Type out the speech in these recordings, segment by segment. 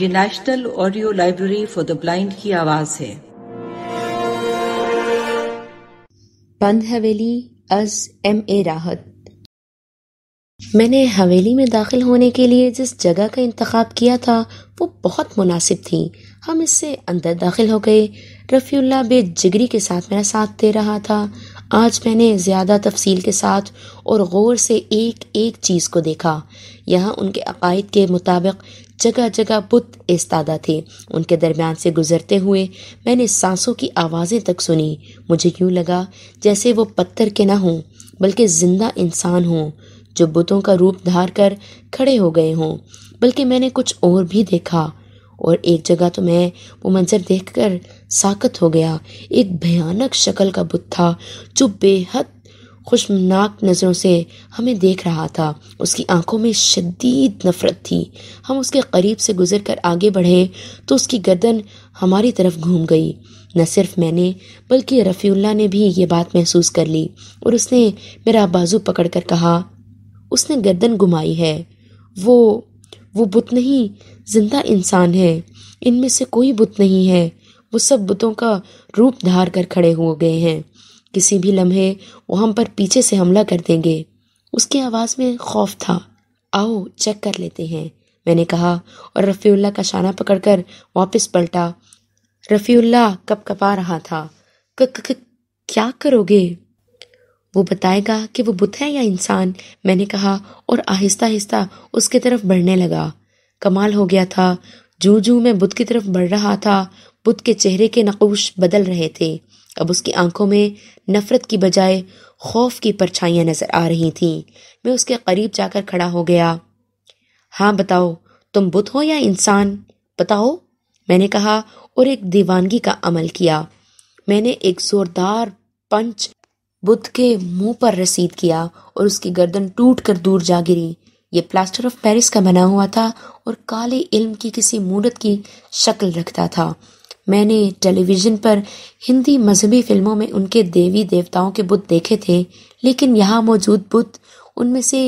ये national audio library for the blind की आवाज है बंद हवेली अज एम ए राहत मैंने हवेली में दाखिल होने के लिए जिस जगह का इंतखब किया था वो बहुत मुनासिब थी हम इससे अंदर दाखिल हो गए बे जिगरी के साथ मेरा साथ दे रहा था आज मैंने ज़्यादा तफसील के साथ और गौर से एक एक चीज़ को देखा यहाँ उनके अकायद के मुताबिक जगह जगह बुत इस्तादा थे उनके दरमियान से गुजरते हुए मैंने सांसों की आवाज़ें तक सुनी मुझे क्यों लगा जैसे वो पत्थर के ना हों बल्कि ज़िंदा इंसान हों जो बुतों का रूप धार कर खड़े हो गए हों बल्कि मैंने कुछ और भी देखा और एक जगह तो मैं वो मंज़र देखकर साकत हो गया एक भयानक शक्ल का बुत था जो बेहद खुशनाक नज़रों से हमें देख रहा था उसकी आंखों में शदीद नफ़रत थी हम उसके करीब से गुजर कर आगे बढ़े तो उसकी गर्दन हमारी तरफ घूम गई न सिर्फ मैंने बल्कि रफ़ील्ला ने भी ये बात महसूस कर ली और उसने मेरा बाजू पकड़ कर कहा उसने गर्दन घुमाई है वो वो बुत नहीं जिंदा इंसान है इनमें से कोई बुत नहीं है वो सब बुतों का रूप धार कर खड़े हो गए हैं किसी भी लम्हे वो हम पर पीछे से हमला कर देंगे उसकी आवाज़ में खौफ था आओ चेक कर लेते हैं मैंने कहा और रफ़ील्ला का शाना पकड़कर वापस पलटा रफ़ीउल्ला कप कपा रहा था क, क, क, क्या करोगे वो बताएगा कि वो बुत है या इंसान मैंने कहा और आहिस्ता आहिस्ता उसकी तरफ बढ़ने लगा कमाल हो गया था जू जू मैं बुत की तरफ बढ़ रहा था बुत के चेहरे के नकुश बदल रहे थे अब उसकी आंखों में नफरत की बजाय खौफ की परछाइयां नज़र आ रही थीं मैं उसके करीब जाकर खड़ा हो गया हाँ बताओ तुम बुत हो या इंसान बताओ मैंने कहा और एक दीवानगी का अमल किया मैंने एक ज़ोरदार पंच बुद्ध के मुंह पर रसीद किया और उसकी गर्दन टूट कर दूर जा गिरी ये प्लास्टर ऑफ पेरिस का बना हुआ था और काले इल्म की किसी मूर्त की शक्ल रखता था मैंने टेलीविज़न पर हिंदी मजहबी फिल्मों में उनके देवी देवताओं के बुत देखे थे लेकिन यहाँ मौजूद बुत उनमें से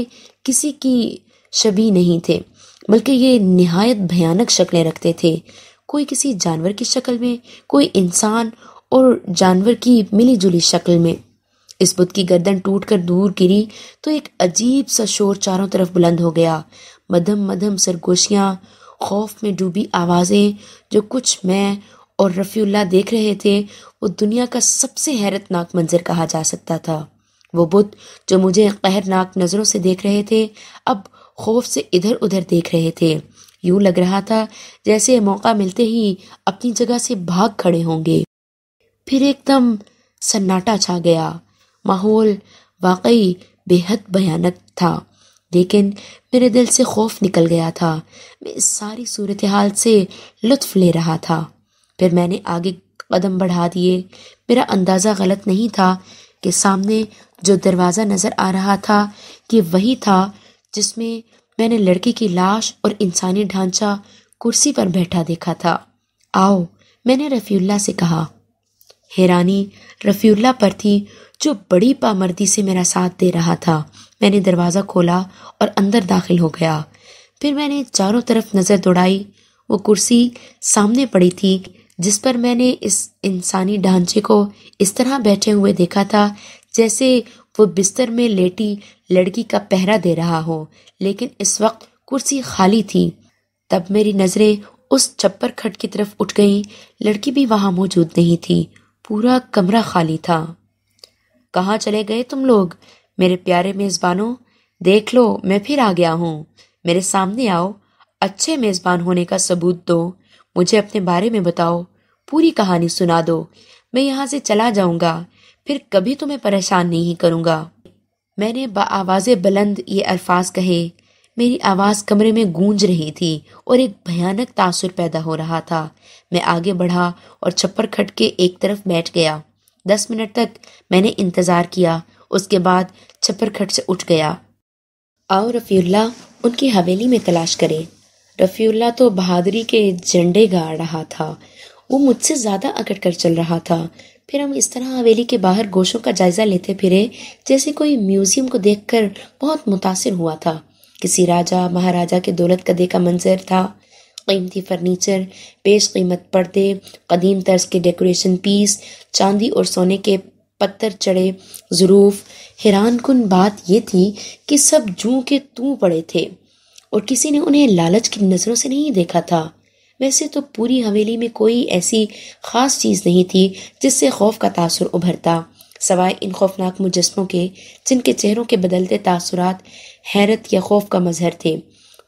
किसी की शबी नहीं थे बल्कि ये नहायत भयानक शक्लें रखते थे कोई किसी जानवर की शक्ल में कोई इंसान और जानवर की मिली जुली शक्ल में इस बुत की गर्दन टूट कर दूर गिरी तो एक अजीब सा शोर चारों तरफ बुलंद हो गया मधम मधम सरगोशियाँ खौफ में डूबी आवाज़ें जो कुछ मैं और रफ़ील्ला देख रहे थे वो दुनिया का सबसे हैरतनाक मंजर कहा जा सकता था वो बुत जो मुझे कहरनाक नज़रों से देख रहे थे अब खौफ से इधर उधर देख रहे थे यूं लग रहा था जैसे मौका मिलते ही अपनी जगह से भाग खड़े होंगे फिर एकदम सन्नाटा छा गया माहौल वाकई बेहद भयानक था लेकिन मेरे दिल से खौफ निकल गया था मैं इस सारी सूरत हाल से लुत्फ ले रहा था फिर मैंने आगे कदम बढ़ा दिए मेरा अंदाज़ा गलत नहीं था कि सामने जो दरवाज़ा नज़र आ रहा था कि वही था जिसमें मैंने लड़के की लाश और इंसानी ढांचा कुर्सी पर बैठा देखा था आओ मैंने रफ़ील्ला से कहा हैरानी रफ़ील्ला पर थी जो बड़ी पामर्दी से मेरा साथ दे रहा था मैंने दरवाज़ा खोला और अंदर दाखिल हो गया फिर मैंने चारों तरफ नज़र दौड़ाई वो कुर्सी सामने पड़ी थी जिस पर मैंने इस इंसानी ढांचे को इस तरह बैठे हुए देखा था जैसे वो बिस्तर में लेटी लड़की का पहरा दे रहा हो लेकिन इस वक्त कुर्सी खाली थी तब मेरी नज़रें उस छप्पर खट की तरफ उठ गईं लड़की भी वहाँ मौजूद नहीं थी पूरा कमरा खाली था कहाँ चले गए तुम लोग मेरे प्यारे मेज़बानों देख लो मैं फिर आ गया हूँ मेरे सामने आओ अच्छे मेज़बान होने का सबूत दो मुझे अपने बारे में बताओ पूरी कहानी सुना दो मैं यहाँ से चला जाऊँगा फिर कभी तुम्हें परेशान नहीं करूँगा मैंने आवाज़ बुलंद ये अल्फाज कहे मेरी आवाज़ कमरे में गूंज रही थी और एक भयानक तासुर पैदा हो रहा था मैं आगे बढ़ा और छप्पर खट के एक तरफ बैठ गया दस मिनट तक मैंने इंतज़ार किया उसके बाद छप्पर खट से उठ गया आओ रफ़ील्ला उनकी हवेली में तलाश करें रफ़ीउल्ला तो बहादरी के झंडे गाड़ रहा था वो मुझसे ज़्यादा अकड़ कर चल रहा था फिर हम इस तरह हवेली के बाहर गोशों का जायज़ा लेते फिरे जैसे कोई म्यूज़ियम को देखकर बहुत मुतासर हुआ था किसी राजा महाराजा के दौलत का का मंजर था कीमती फर्नीचर पेश कीमत पर्दे कदीम तर्ज के डेकोरेशन पीस चांदी और सोने के पत्थर चढ़े ज़रूफ हैरान कन बात यह थी कि सब जू के तू पड़े थे और किसी ने उन्हें लालच की नज़रों से नहीं देखा था वैसे तो पूरी हवेली में कोई ऐसी ख़ास चीज़ नहीं थी जिससे खौफ का तासर उभरता सवाए इन खौफनाक मुजस्मों के जिनके चेहरों के बदलते तासुरात हैरत या खौफ का मजहर थे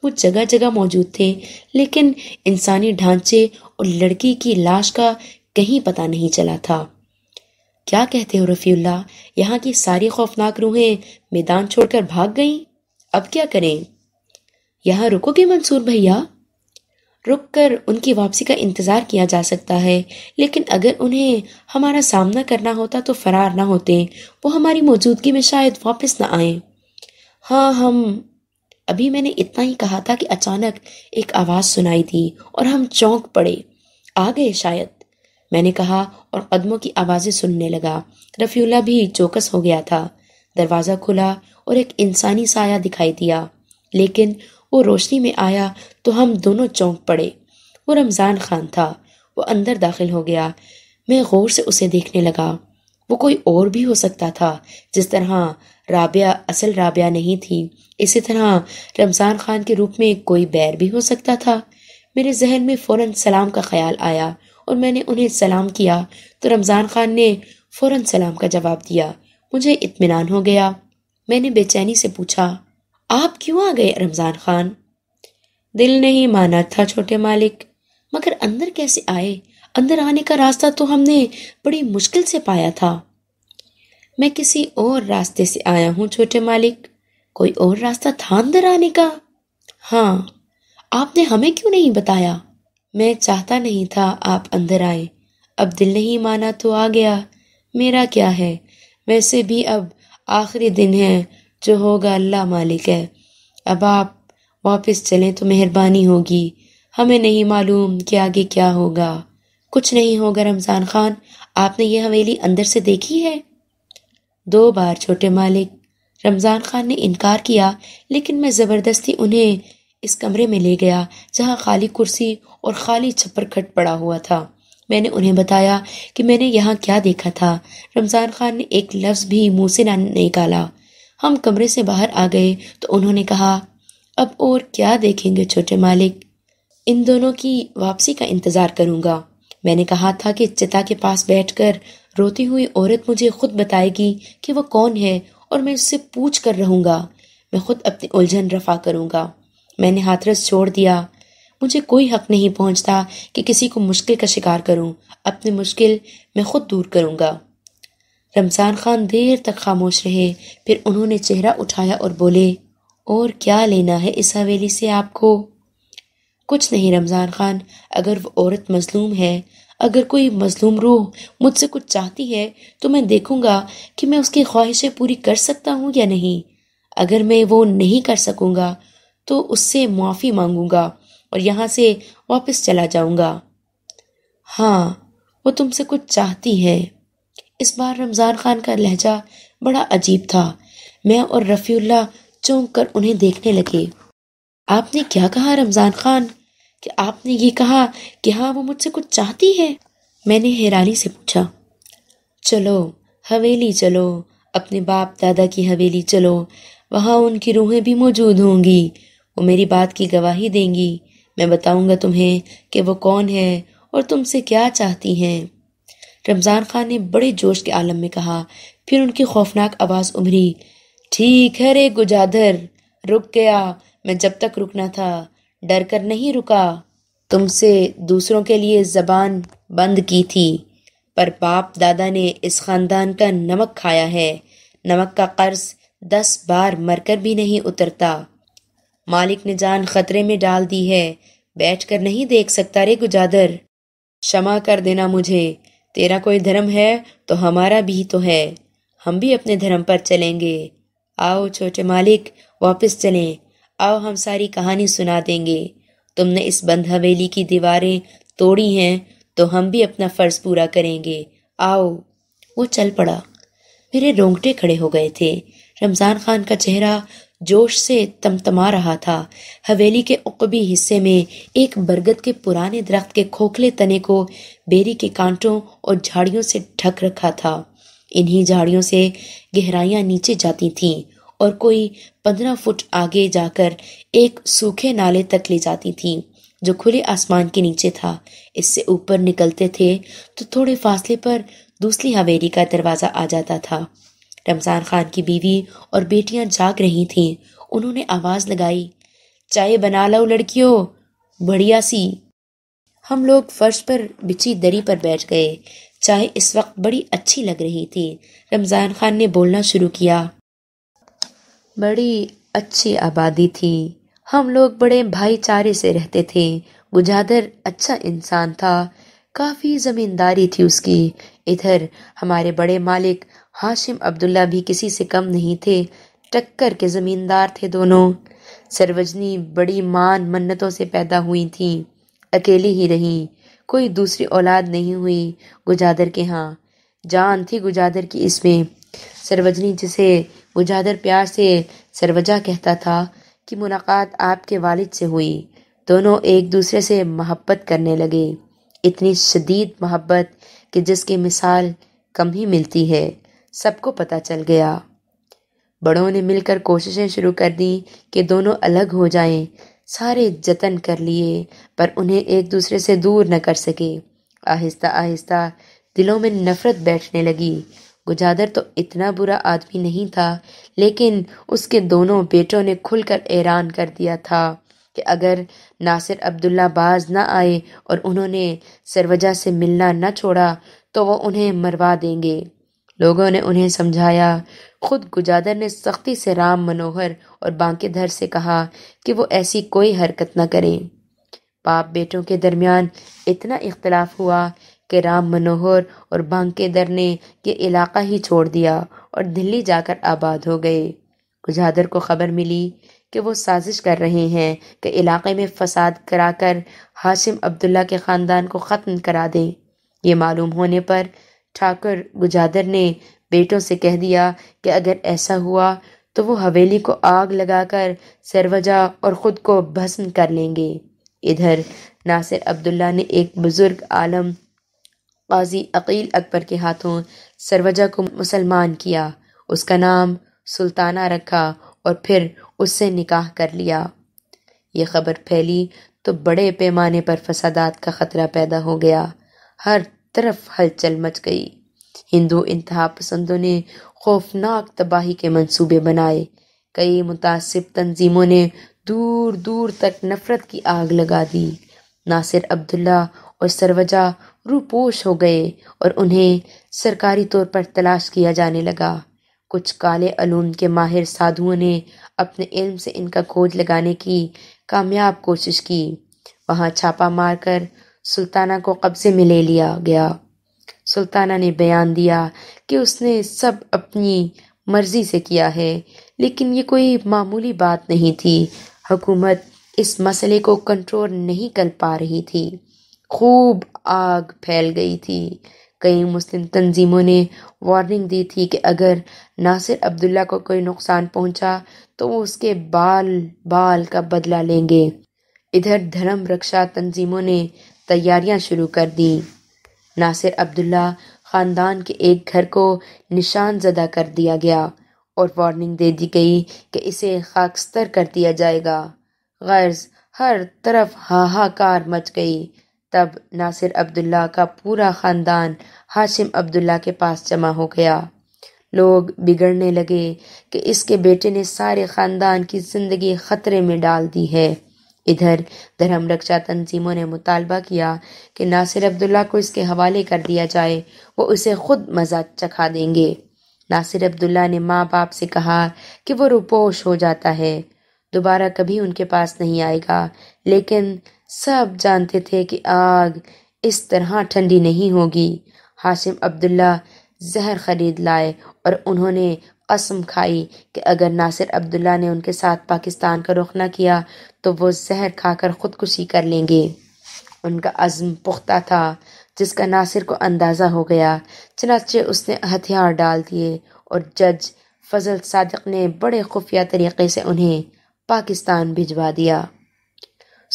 वो जगह जगह मौजूद थे लेकिन इंसानी ढांचे और लड़की की लाश का कहीं पता नहीं चला था क्या कहते हो रफ़ील्ला यहाँ की सारी खौफनाक रूहें मैदान छोड़कर भाग गईं अब क्या करें यहाँ रुकोगे मंसूर भैया रुक कर उनकी वापसी का इंतज़ार किया जा सकता है लेकिन अगर उन्हें हमारा सामना करना होता तो फरार ना होते वो हमारी मौजूदगी में शायद वापस ना आए हाँ हम अभी मैंने इतना ही कहा था कि अचानक एक आवाज़ सुनाई थी और हम चौंक पड़े आ गए शायद मैंने कहा और कदमों की आवाज़ें सुनने लगा रफ़ीला भी चौकस हो गया था दरवाज़ा खुला और एक इंसानी साया दिखाई दिया लेकिन वो रोशनी में आया तो हम दोनों चौंक पड़े वो रमज़ान खान था वो अंदर दाखिल हो गया मैं गौर से उसे देखने लगा वो कोई और भी हो सकता था जिस तरह राबिया असल राबिया नहीं थी इसी तरह रमज़ान खान के रूप में कोई बैर भी हो सकता था मेरे जहन में फ़ौर सलाम का ख्याल आया और मैंने उन्हें सलाम किया तो रमज़ान खान ने फ़ौर सलाम का जवाब दिया मुझे इत्मीनान हो गया मैंने बेचैनी से पूछा आप क्यों आ गए रमज़ान खान दिल नहीं माना था छोटे मालिक मगर अंदर कैसे आए अंदर आने का रास्ता तो हमने बड़ी मुश्किल से पाया था मैं किसी और रास्ते से आया हूँ छोटे मालिक कोई और रास्ता था अंदर आने का हाँ आपने हमें क्यों नहीं बताया मैं चाहता नहीं था आप अंदर आए अब दिल नहीं माना तो आ गया मेरा क्या है वैसे भी अब आखिरी दिन है जो होगा अल्लाह मालिक है अब आप वापस चलें तो मेहरबानी होगी हमें नहीं मालूम कि आगे क्या होगा कुछ नहीं होगा रमज़ान खान आपने यह हवेली अंदर से देखी है दो बार छोटे मालिक रमज़ान खान ने इनकार किया लेकिन मैं ज़बरदस्ती उन्हें इस कमरे में ले गया जहाँ खाली कुर्सी और खाली छप्पर खट पड़ा हुआ था मैंने उन्हें बताया कि मैंने यहाँ क्या देखा था रमज़ान खान ने एक लफ्ज़ भी मुँह से ना निकाला हम कमरे से बाहर आ गए तो उन्होंने कहा अब और क्या देखेंगे छोटे मालिक इन दोनों की वापसी का इंतज़ार करूँगा मैंने कहा था कि चिता के पास बैठकर रोती हुई औरत मुझे खुद बताएगी कि वह कौन है और मैं उससे पूछ कर रहूँगा मैं खुद अपनी उलझन रफा करूँगा मैंने हाथरस छोड़ दिया मुझे कोई हक नहीं पहुँचता कि किसी को मुश्किल का शिकार करूँ अपनी मुश्किल मैं खुद दूर करूँगा रमज़ान ख़ान देर तक खामोश रहे फिर उन्होंने चेहरा उठाया और बोले और क्या लेना है इस हवेली से आपको कुछ नहीं रमज़ान ख़ान अगर वो औरत मजलूम है अगर कोई मजलूम रूह मुझसे कुछ चाहती है तो मैं देखूंगा कि मैं उसकी ख्वाहिशें पूरी कर सकता हूँ या नहीं अगर मैं वो नहीं कर सकूँगा तो उससे माफ़ी मांगूंगा और यहाँ से वापस चला जाऊँगा हाँ वो तुमसे कुछ चाहती है इस बार रमज़ान खान का लहजा बड़ा अजीब था मैं और रफ़ील्ला चौंक कर उन्हें देखने लगे आपने क्या कहा रमज़ान खान कि आपने ये कहा कि हाँ वो मुझसे कुछ चाहती है मैंने हैरानी से पूछा चलो हवेली चलो अपने बाप दादा की हवेली चलो वहाँ उनकी रूहें भी मौजूद होंगी वो मेरी बात की गवाही देंगी मैं बताऊंगा तुम्हें कि वो कौन है और तुमसे क्या चाहती हैं रमज़ान खान ने बड़े जोश के आलम में कहा फिर उनकी खौफनाक आवाज़ उमरी ठीक है रे गुजाधर रुक गया मैं जब तक रुकना था डर कर नहीं रुका तुमसे दूसरों के लिए ज़बान बंद की थी पर बाप दादा ने इस ख़ानदान का नमक खाया है नमक का कर्ज दस बार मरकर भी नहीं उतरता मालिक ने जान खतरे में डाल दी है बैठ कर नहीं देख सकता रे गुजादर क्षमा कर देना मुझे तेरा कोई धर्म है तो हमारा भी तो है हम भी अपने धर्म पर चलेंगे आओ छोटे मालिक वापस चलें आओ हम सारी कहानी सुना देंगे तुमने इस बंद हवेली की दीवारें तोड़ी हैं तो हम भी अपना फ़र्ज पूरा करेंगे आओ वो चल पड़ा मेरे रोंगटे खड़े हो गए थे रमज़ान खान का चेहरा जोश से तमतमा रहा था हवेली के उकबी हिस्से में एक बरगद के पुराने दरख्त के खोखले तने को बेरी के कांटों और झाड़ियों से ढक रखा था इन्हीं झाड़ियों से गहराइयाँ नीचे जाती थीं और कोई पंद्रह फुट आगे जाकर एक सूखे नाले तक ले जाती थीं जो खुले आसमान के नीचे था इससे ऊपर निकलते थे तो थोड़े फासले पर दूसरी हवेली का दरवाज़ा आ जाता था रमज़ान खान की बीवी और बेटियां जाग रही थीं उन्होंने आवाज़ लगाई चाय बना लो लड़कियों बढ़िया सी हम लोग फर्श पर बिछी दरी पर बैठ गए चाय इस वक्त बड़ी अच्छी लग रही थी रमज़ान खान ने बोलना शुरू किया बड़ी अच्छी आबादी थी हम लोग बड़े भाईचारे से रहते थे गुजादर अच्छा इंसान था काफ़ी ज़मींदारी थी उसकी इधर हमारे बड़े मालिक हाशिम अब्दुल्ला भी किसी से कम नहीं थे टक्कर के ज़मींदार थे दोनों सरवजनी बड़ी मान मन्नतों से पैदा हुई थी अकेली ही रहीं कोई दूसरी औलाद नहीं हुई गुजादर के यहाँ जान थी गुजादर की इसमें सरवजनी जिसे गुजादर प्यार से सरवजा कहता था कि मुलाकात आपके वालिद से हुई दोनों एक दूसरे से महब्बत करने लगे इतनी शदीद मोहब्बत कि जिसकी मिसाल कम ही मिलती है सबको पता चल गया बड़ों ने मिलकर कोशिशें शुरू कर दी कि दोनों अलग हो जाएं सारे जतन कर लिए पर उन्हें एक दूसरे से दूर न कर सके आहिस्ता आहिस्ता दिलों में नफ़रत बैठने लगी गुजादर तो इतना बुरा आदमी नहीं था लेकिन उसके दोनों बेटों ने खुलकर ऐरान कर दिया था कि अगर नासिर अब्दुल्ला बाज ना आए और उन्होंने सरवजा से मिलना न छोड़ा तो वो उन्हें मरवा देंगे लोगों ने उन्हें समझाया खुद गुजादर ने सख्ती से राम मनोहर और बांकेधर से कहा कि वो ऐसी कोई हरकत न करें बाप बेटों के दरमियान इतना इख्तलाफ हुआ कि राम मनोहर और दर ने ये इलाका ही छोड़ दिया और दिल्ली जाकर आबाद हो गए गुजादर को खबर मिली कि वो साजिश कर रहे हैं कि इलाके में फसाद कराकर हाशिम अब्दुल्ला के ख़ानदान को ख़त्म करा दें ये मालूम होने पर ठाकुर गुजादर ने बेटों से कह दिया कि अगर ऐसा हुआ तो वो हवेली को आग लगाकर सरवजा और ख़ुद को भस्म कर लेंगे इधर नासिर अब्दुल्ला ने एक बुज़ुर्ग आलम काजी अकील अकबर के हाथों सरवजा को मुसलमान किया उसका नाम सुल्ताना रखा और फिर उससे निकाह कर लिया ये खबर फैली तो बड़े पैमाने पर फसादात का ख़तरा पैदा हो गया हर तरफ हलचल मच गई हिंदू इंतहा पसंदों ने खौफनाक तबाही के मंसूबे बनाए कई मुतासिब तंजीमों ने दूर दूर तक नफ़रत की आग लगा दी नासिर अब्दुल्ला और सरवजा रूपोश हो गए और उन्हें सरकारी तौर पर तलाश किया जाने लगा कुछ काले अलून के माहिर साधुओं ने अपने इल्म से इनका खोज लगाने की कामयाब कोशिश की वहाँ छापा मारकर सुल्ताना को कब्ज़े में ले लिया गया सुल्ताना ने बयान दिया कि उसने सब अपनी मर्ज़ी से किया है लेकिन ये कोई मामूली बात नहीं थी हुकूमत इस मसले को कंट्रोल नहीं कर पा रही थी खूब आग फैल गई थी कई मुस्लिम तंजीमों ने वार्निंग दी थी कि अगर नासिर अब्दुल्ला को कोई नुकसान पहुंचा तो वो उसके बाल बाल का बदला लेंगे इधर धर्म रक्षा तंजीमों ने तैयारियां शुरू कर दी नासिर अब्दुल्ला ख़ानदान के एक घर को निशान ज़दा कर दिया गया और वार्निंग दे दी गई कि इसे खाकस्तर कर दिया जाएगा गर्ज हर तरफ हाहाकार मच गई तब नासिर अब्दुल्ला का पूरा ख़ानदान हाशिम अब्दुल्ला के पास जमा हो गया लोग बिगड़ने लगे कि इसके बेटे ने सारे ख़ानदान की ज़िंदगी ख़तरे में डाल दी है इधर धर्म रक्षा तंजीमों ने मुतालबा किया कि नासिर अब्दुल्ला को इसके हवाले कर दिया जाए वो उसे खुद मज़ा चखा देंगे नासिर अब्दुल्ला ने माँ बाप से कहा कि वो रुपोश हो जाता है दोबारा कभी उनके पास नहीं आएगा लेकिन सब जानते थे कि आग इस तरह ठंडी नहीं होगी हाशिम अब्दुल्ला जहर ख़रीद लाए और उन्होंने कसम खाई कि अगर नासिर अब्दुल्ला ने उनके साथ पाकिस्तान का रुख न किया तो वो जहर खाकर ख़ुदकुशी कर लेंगे उनका अज़म पुख्ता था जिसका नासिर को अंदाज़ा हो गया चनाचे उसने हथियार डाल दिए और जज फजल सादक ने बड़े खुफिया तरीके से उन्हें पाकिस्तान भिजवा दिया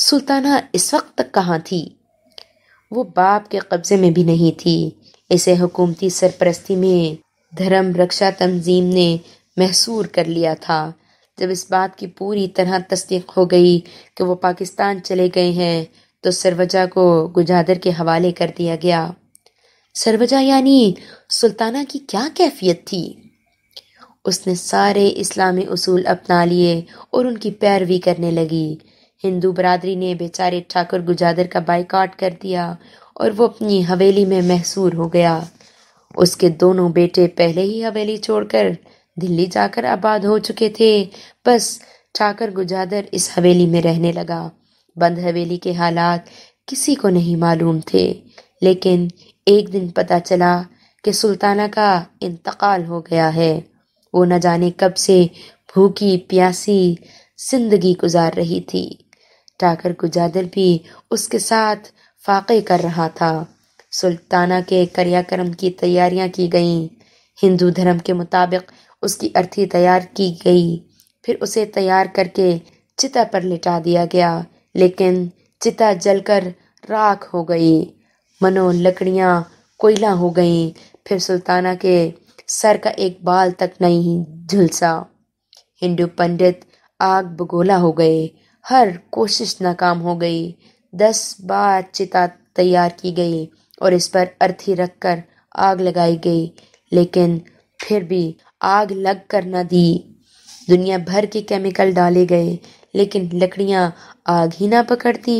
सुल्ताना इस वक्त तक कहाँ थी वो बाप के कब्ज़े में भी नहीं थी इसे हुकूमती सरपरस्ती में धर्म रक्षा तंजीम ने महसूर कर लिया था जब इस बात की पूरी तरह तस्दीक हो गई कि वो पाकिस्तान चले गए हैं तो सरवजा को गुजादर के हवाले कर दिया गया सरवजा यानी सुल्ताना की क्या कैफियत थी उसने सारे इस्लामी उसूल अपना लिए और उनकी पैरवी करने लगी हिंदू बरदरी ने बेचारे ठाकुर गुजादर का बाइकाट कर दिया और वो अपनी हवेली में महसूर हो गया उसके दोनों बेटे पहले ही हवेली छोड़कर दिल्ली जाकर आबाद हो चुके थे बस ठाकर गुजादर इस हवेली में रहने लगा बंद हवेली के हालात किसी को नहीं मालूम थे लेकिन एक दिन पता चला कि सुल्ताना का इंतकाल हो गया है वो न जाने कब से भूखी प्यासी जिंदगी गुजार रही थी टाकर गुजादर भी उसके साथ फाके कर रहा था सुल्ताना के कर्याक्रम की तैयारियां की गईं हिंदू धर्म के मुताबिक उसकी अर्थी तैयार की गई फिर उसे तैयार करके चिता पर लिटा दिया गया लेकिन चिता जलकर राख हो गई मनो लकड़ियाँ कोयला हो गईं फिर सुल्ताना के सर का एक बाल तक नहीं झुलसा हिंदू पंडित आग बगोला हो गए हर कोशिश नाकाम हो गई दस बार चिता तैयार की गई और इस पर अर्थी रखकर आग लगाई गई लेकिन फिर भी आग लग कर न दी दुनिया भर के केमिकल डाले गए लेकिन लकड़ियाँ आग ही ना पकड़ती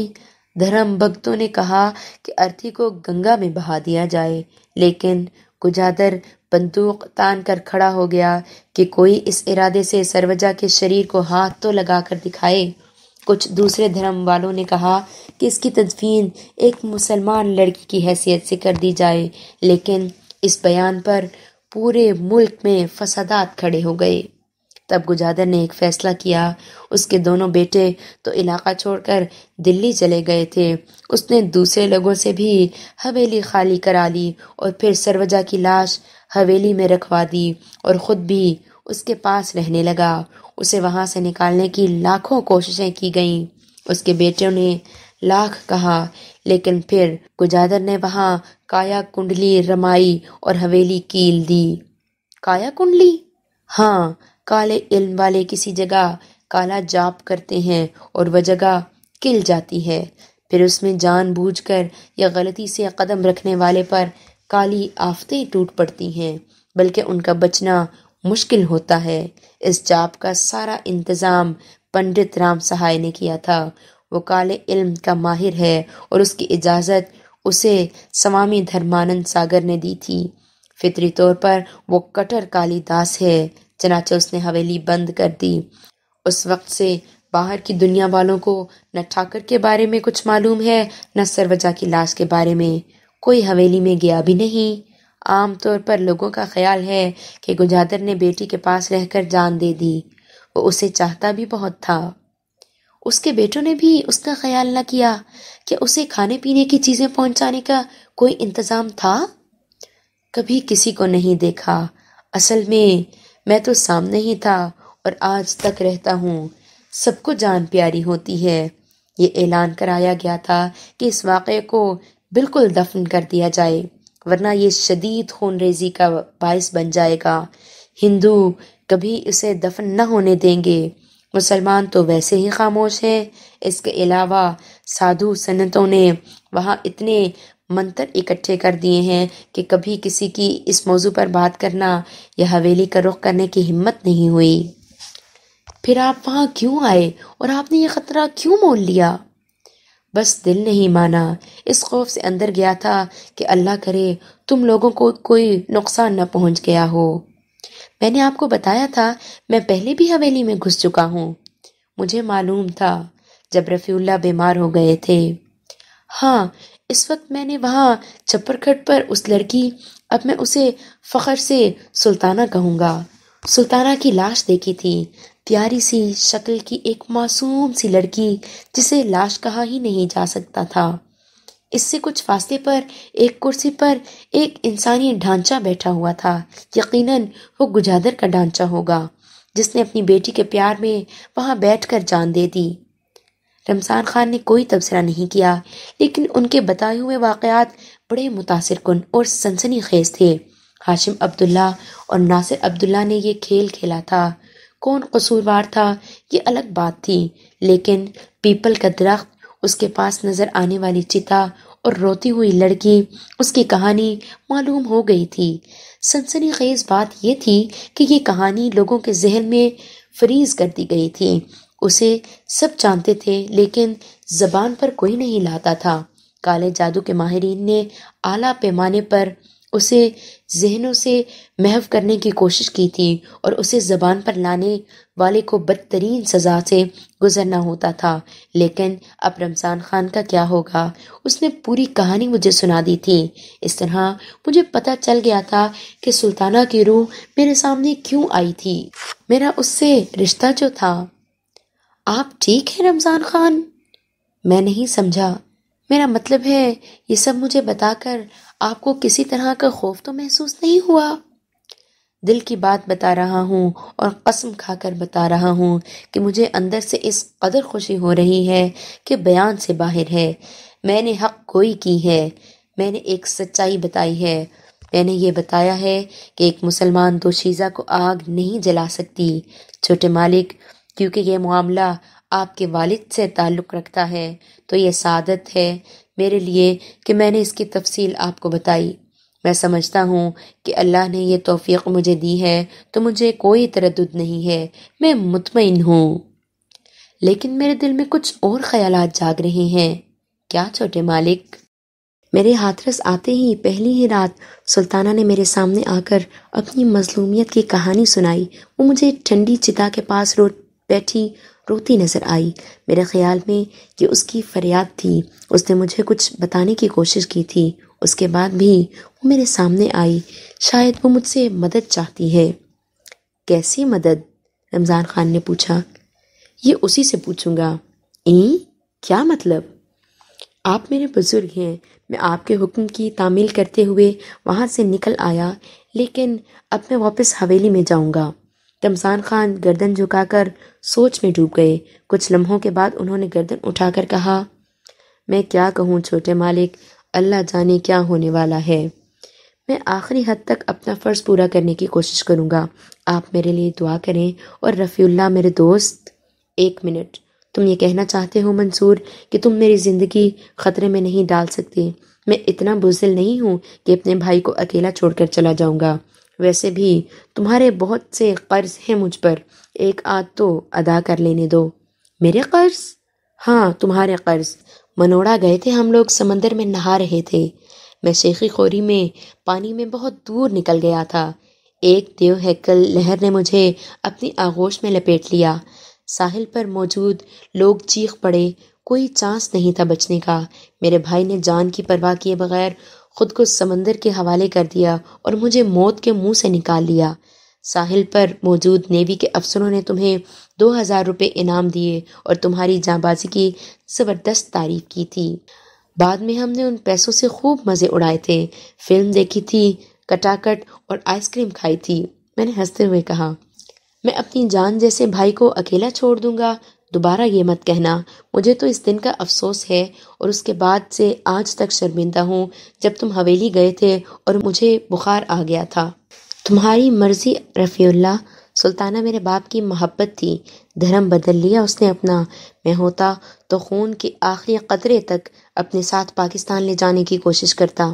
धर्म भक्तों ने कहा कि अर्थी को गंगा में बहा दिया जाए लेकिन कुजादर बंदूक तान कर खड़ा हो गया कि कोई इस इरादे से सरवजा के शरीर को हाथ तो लगा कर दिखाए कुछ दूसरे धर्म वालों ने कहा कि इसकी तदफीन एक मुसलमान लड़की की हैसियत से कर दी जाए लेकिन इस बयान पर पूरे मुल्क में फसादात खड़े हो गए तब गुजादर ने एक फ़ैसला किया उसके दोनों बेटे तो इलाका छोड़कर दिल्ली चले गए थे उसने दूसरे लोगों से भी हवेली खाली करा ली और फिर सरवजा की लाश हवेली में रखवा दी और ख़ुद भी उसके पास रहने लगा उसे वहाँ से निकालने की लाखों कोशिशें की गईं उसके बेटों ने लाख कहा लेकिन फिर गुजादर ने वहाँ काया कुंडली रमाई और हवेली कील दी काया कुंडली हाँ काले इल्म वाले किसी जगह काला जाप करते हैं और वह जगह किल जाती है फिर उसमें जानबूझकर या गलती से कदम रखने वाले पर काली आफतें टूट पड़ती हैं बल्कि उनका बचना मुश्किल होता है इस जाप का सारा इंतज़ाम पंडित राम सहाय ने किया था वो काले इल्म का माहिर है और उसकी इजाज़त उसे स्वामी धर्मानंद सागर ने दी थी फितरी तौर पर वो कटर काली दास है चनाचे उसने हवेली बंद कर दी उस वक्त से बाहर की दुनिया वालों को न ठाकर के बारे में कुछ मालूम है न सरवजा की लाश के बारे में कोई हवेली में गया भी नहीं तौर पर लोगों का ख्याल है कि गुजादर ने बेटी के पास रहकर जान दे दी वो उसे चाहता भी बहुत था उसके बेटों ने भी उसका ख्याल न किया कि उसे खाने पीने की चीज़ें पहुंचाने का कोई इंतज़ाम था कभी किसी को नहीं देखा असल में मैं तो सामने ही था और आज तक रहता हूँ सबको जान प्यारी होती है ये ऐलान कराया गया था कि इस वाक़े को बिल्कुल दफन कर दिया जाए वरना ये शदीद खून रेजी का बायस बन जाएगा हिंदू कभी उसे दफन न होने देंगे मुसलमान तो वैसे ही खामोश हैं इसके अलावा साधु सनतों ने वहाँ इतने मंत्र इकट्ठे कर दिए हैं कि कभी किसी की इस मौजू पर बात करना या हवेली का रुख करने की हिम्मत नहीं हुई फिर आप वहाँ क्यों आए और आपने ये ख़तरा क्यों मोल लिया बस दिल नहीं माना इस खौफ से अंदर गया था कि अल्लाह करे तुम लोगों को कोई नुकसान न पहुंच गया हो मैंने आपको बताया था मैं पहले भी हवेली में घुस चुका हूँ मुझे मालूम था जब रफ़ील्ला बीमार हो गए थे हाँ इस वक्त मैंने वहाँ चप्परखट पर उस लड़की अब मैं उसे फ़खर से सुल्ताना कहूँगा सुल्ताना की लाश देखी थी प्यारी सी शक्ल की एक मासूम सी लड़की जिसे लाश कहा ही नहीं जा सकता था इससे कुछ फासले पर एक कुर्सी पर एक इंसानी ढांचा बैठा हुआ था यकीनन वो गुजादर का ढांचा होगा जिसने अपनी बेटी के प्यार में वहाँ बैठकर जान दे दी रमज़ान खान ने कोई तबसरा नहीं किया लेकिन उनके बताए हुए वाक़ात बड़े मुतासर कन और सनसनी खेज थे हाशिम अब्दुल्ला और नासिर अब्दुल्ला ने यह खेल खेला था कौन कसूरवार था ये अलग बात थी लेकिन पीपल का दरख्त उसके पास नज़र आने वाली चिता और रोती हुई लड़की उसकी कहानी मालूम हो गई थी सनसनी खेज बात यह थी कि ये कहानी लोगों के जहन में फ्रीज कर दी गई थी उसे सब जानते थे लेकिन ज़बान पर कोई नहीं लाता था काले जादू के माहरीन ने आला पैमाने पर उसे जहनों से महव करने की कोशिश की थी और उसे ज़बान पर लाने वाले को बदतरीन सज़ा से गुज़रना होता था लेकिन अब रमज़ान ख़ान का क्या होगा उसने पूरी कहानी मुझे सुना दी थी इस तरह मुझे पता चल गया था कि सुल्ताना की रूह मेरे सामने क्यों आई थी मेरा उससे रिश्ता जो था आप ठीक हैं रमज़ान ख़ान मैं नहीं समझा मेरा मतलब है ये सब मुझे बताकर आपको किसी तरह का खौफ तो महसूस नहीं हुआ दिल की बात बता रहा हूँ और कसम खाकर बता रहा हूँ कि मुझे अंदर से इस कदर खुशी हो रही है कि बयान से बाहर है मैंने हक गोई की है मैंने एक सच्चाई बताई है मैंने ये बताया है कि एक मुसलमान दोशीज़ा को आग नहीं जला सकती छोटे मालिक क्योंकि यह मामला आपके वालिद से ताल्लुक़ रखता है तो यह सादत है मेरे लिए कि मैंने इसकी तफसील आपको बताई मैं समझता हूँ कि अल्लाह ने यह तोफ़ी मुझे दी है तो मुझे कोई तरद नहीं है मैं मुतमिन हूँ लेकिन मेरे दिल में कुछ और ख्याल जाग रहे हैं क्या छोटे मालिक मेरे हाथरस आते ही पहली ही रात सुल्ताना ने मेरे सामने आकर अपनी मजलूमियत की कहानी सुनाई वो मुझे ठंडी चिता के पास रोड बैठी रोती नज़र आई मेरे ख़्याल में ये उसकी फ़रियाद थी उसने मुझे कुछ बताने की कोशिश की थी उसके बाद भी वो मेरे सामने आई शायद वो मुझसे मदद चाहती है कैसी मदद रमज़ान ख़ान ने पूछा ये उसी से पूछूंगा ई क्या मतलब आप मेरे बुज़ुर्ग हैं मैं आपके हुक्म की तामील करते हुए वहाँ से निकल आया लेकिन अब मैं वापस हवेली में जाऊँगा रमज़ान खान गर्दन झुकाकर सोच में डूब गए कुछ लम्हों के बाद उन्होंने गर्दन उठाकर कहा मैं क्या कहूँ छोटे मालिक अल्लाह जाने क्या होने वाला है मैं आखिरी हद तक अपना फ़र्ज़ पूरा करने की कोशिश करूँगा आप मेरे लिए दुआ करें और रफ़ील्ला मेरे दोस्त एक मिनट तुम ये कहना चाहते हो मंसूर कि तुम मेरी ज़िंदगी ख़तरे में नहीं डाल सकते मैं इतना बुजिल नहीं हूँ कि अपने भाई को अकेला छोड़कर चला जाऊँगा वैसे भी तुम्हारे बहुत से कर्ज हैं मुझ पर एक आध तो अदा कर लेने दो मेरे कर्ज हाँ तुम्हारे कर्ज मनोड़ा गए थे हम लोग समंदर में नहा रहे थे मैं शेखी खोरी में पानी में बहुत दूर निकल गया था एक देव हैकल लहर ने मुझे अपनी आगोश में लपेट लिया साहिल पर मौजूद लोग चीख पड़े कोई चांस नहीं था बचने का मेरे भाई ने जान की परवाह किए बगैर खुद को समंदर के हवाले कर दिया और मुझे मौत के मुंह से निकाल लिया साहिल पर मौजूद नेवी के अफसरों ने तुम्हें दो हज़ार रुपये इनाम दिए और तुम्हारी जांबाजी की ज़बरदस्त तारीफ की थी बाद में हमने उन पैसों से खूब मज़े उड़ाए थे फिल्म देखी थी कटाकट और आइसक्रीम खाई थी मैंने हंसते हुए कहा मैं अपनी जान जैसे भाई को अकेला छोड़ दूंगा दोबारा ये मत कहना मुझे तो इस दिन का अफसोस है और उसके बाद से आज तक शर्मिंदा हूँ जब तुम हवेली गए थे और मुझे बुखार आ गया था तुम्हारी मर्जी रफ़ील्ला सुल्ताना मेरे बाप की मोहब्बत थी धर्म बदल लिया उसने अपना मैं होता तो खून के आखिरी कतरे तक अपने साथ पाकिस्तान ले जाने की कोशिश करता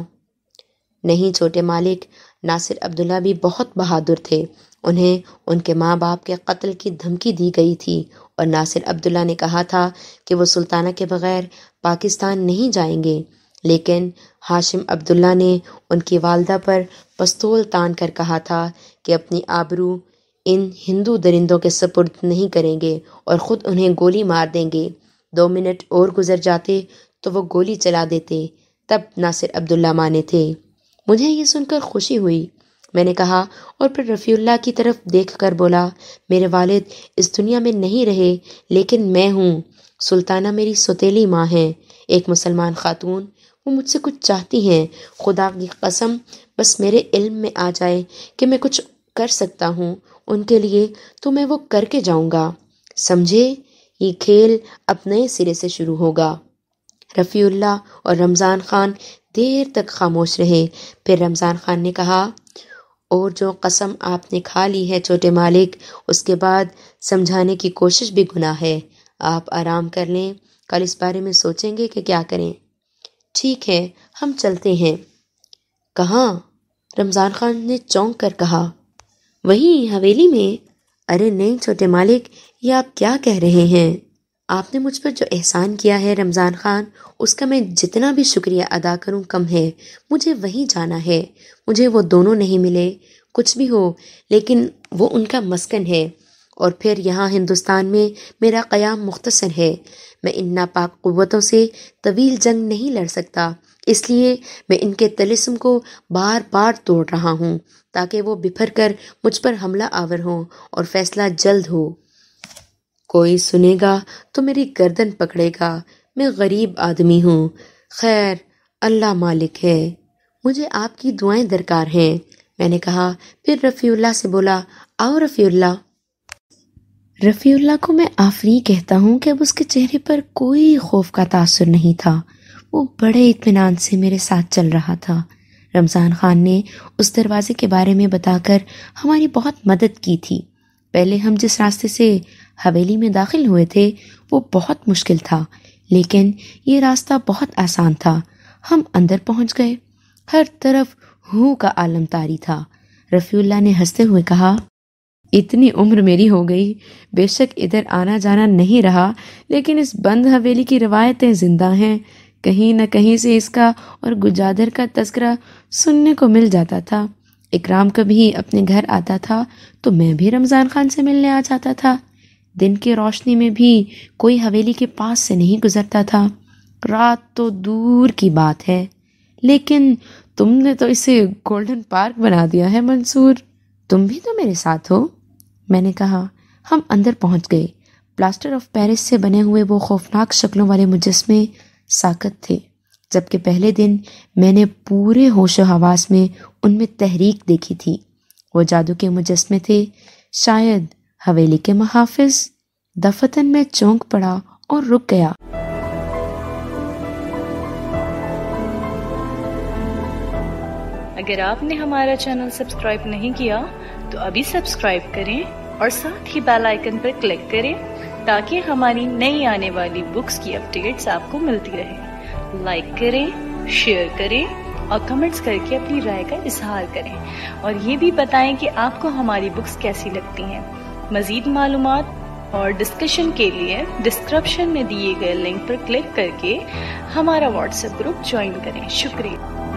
नहीं छोटे मालिक नासिर अब्दुल्ला भी बहुत बहादुर थे उन्हें उनके माँ बाप के कत्ल की धमकी दी गई थी और नासिर अब्दुल्ला ने कहा था कि वो सुल्ताना के बगैर पाकिस्तान नहीं जाएंगे लेकिन हाशिम अब्दुल्ला ने उनकी वालदा पर पस्तोल तान कर कहा था कि अपनी आबरू इन हिंदू दरिंदों के सपुर्द नहीं करेंगे और ख़ुद उन्हें गोली मार देंगे दो मिनट और गुजर जाते तो वो गोली चला देते तब नासिर अब्दुल्ला माने थे मुझे ये सुनकर खुशी हुई मैंने कहा और फिर रफ़ील्ला की तरफ देख कर बोला मेरे वालिद इस दुनिया में नहीं रहे लेकिन मैं हूँ सुल्ताना मेरी सतीली माँ हैं एक मुसलमान खातून वो मुझसे कुछ चाहती हैं खुदा की कसम बस मेरे इल्म में आ जाए कि मैं कुछ कर सकता हूँ उनके लिए तो मैं वो करके जाऊँगा समझे ये खेल अब नए सिरे से शुरू होगा रफ़ील्ला और रमज़ान ख़ान देर तक खामोश रहे फिर रमज़ान ख़ान ने कहा और जो कसम आपने खा ली है छोटे मालिक उसके बाद समझाने की कोशिश भी गुनाह है आप आराम कर लें कल इस बारे में सोचेंगे कि क्या करें ठीक है हम चलते हैं कहाँ रमज़ान खान ने चौंक कर कहा वहीं हवेली में अरे नहीं छोटे मालिक ये आप क्या कह रहे हैं आपने मुझ पर जो एहसान किया है रमज़ान ख़ान उसका मैं जितना भी शुक्रिया अदा करूं कम है मुझे वहीं जाना है मुझे वो दोनों नहीं मिले कुछ भी हो लेकिन वो उनका मस्कन है और फिर यहाँ हिंदुस्तान में मेरा क़याम मुख्तसर है मैं इन नापाक क़वतों से तवील जंग नहीं लड़ सकता इसलिए मैं इनके तलिस्म को बार बार तोड़ रहा हूँ ताकि वो बिफर कर मुझ पर हमला आवर हों और फैसला जल्द हो कोई सुनेगा तो मेरी गर्दन पकड़ेगा मैं गरीब आदमी हूँ खैर अल्लाह मालिक है मुझे आपकी दुआएं दरकार हैं मैंने कहा फिर रफ़ीउल्ला से बोला आओ रफ़ीउल्ला रफ़ीउल्ला को मैं आफरी कहता हूँ कि अब उसके चेहरे पर कोई खौफ का तासर नहीं था वो बड़े इतमान से मेरे साथ चल रहा था रमज़ान ख़ान ने उस दरवाज़े के बारे में बताकर हमारी बहुत मदद की थी पहले हम जिस रास्ते से हवेली में दाखिल हुए थे वो बहुत मुश्किल था लेकिन ये रास्ता बहुत आसान था हम अंदर पहुंच गए हर तरफ हु का आलम तारी था रफील्ला ने हंसते हुए कहा इतनी उम्र मेरी हो गई बेशक इधर आना जाना नहीं रहा लेकिन इस बंद हवेली की रवायतें ज़िंदा हैं कहीं न कहीं से इसका और गुजादर का तस्करा सुनने को मिल जाता था इकराम कभी अपने घर आता था तो मैं भी रमज़ान खान से मिलने आ जाता था दिन की रोशनी में भी कोई हवेली के पास से नहीं गुजरता था रात तो दूर की बात है लेकिन तुमने तो इसे गोल्डन पार्क बना दिया है मंसूर तुम भी तो मेरे साथ हो मैंने कहा हम अंदर पहुंच गए प्लास्टर ऑफ पेरिस से बने हुए वो खौफनाक शक्लों वाले मुजस्मे साकत थे जबकि पहले दिन मैंने पूरे होश हवास में उनमें तहरीक देखी थी वो जादू के मुजस्मे थे शायद हवेली के मुहाफिज दफतन में चौंक पड़ा और रुक गया अगर आपने हमारा चैनल सब्सक्राइब नहीं किया तो अभी सब्सक्राइब करें और साथ ही बेल आइकन पर क्लिक करें ताकि हमारी नई आने वाली बुक्स की अपडेट्स आपको मिलती रहे लाइक करें शेयर करें और कमेंट्स करके अपनी राय का इजहार करें और ये भी बताएं कि आपको हमारी बुक्स कैसी लगती हैं मज़ीद मालूम और डिस्कशन के लिए डिस्क्रिप्शन में दिए गए लिंक पर क्लिक करके हमारा व्हाट्सएप ग्रुप ज्वाइन करें शुक्रिया